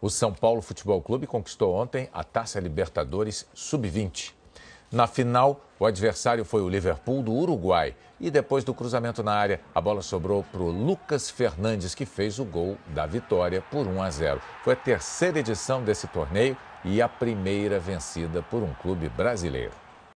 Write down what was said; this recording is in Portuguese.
O São Paulo Futebol Clube conquistou ontem a Taça Libertadores Sub-20. Na final, o adversário foi o Liverpool do Uruguai. E depois do cruzamento na área, a bola sobrou para o Lucas Fernandes, que fez o gol da vitória por 1 a 0. Foi a terceira edição desse torneio e a primeira vencida por um clube brasileiro.